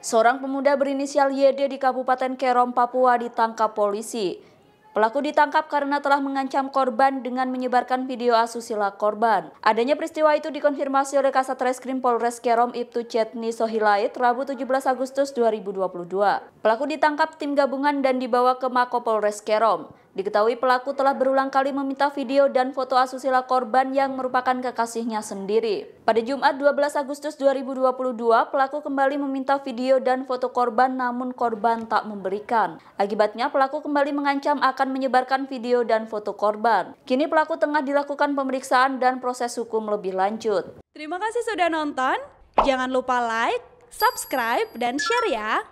Seorang pemuda berinisial YD di Kabupaten Kerom, Papua ditangkap polisi. Pelaku ditangkap karena telah mengancam korban dengan menyebarkan video asusila korban. Adanya peristiwa itu dikonfirmasi oleh Kasat Reskrim Polres Kerom Ibtu Cetni Sohilait Rabu 17 Agustus 2022. Pelaku ditangkap tim gabungan dan dibawa ke Mako Polres Kerom. Diketahui pelaku telah berulang kali meminta video dan foto asusila korban yang merupakan kekasihnya sendiri. Pada Jumat 12 Agustus 2022, pelaku kembali meminta video dan foto korban namun korban tak memberikan. Akibatnya pelaku kembali mengancam akan menyebarkan video dan foto korban. Kini pelaku tengah dilakukan pemeriksaan dan proses hukum lebih lanjut. Terima kasih sudah nonton. Jangan lupa like, subscribe, dan share ya.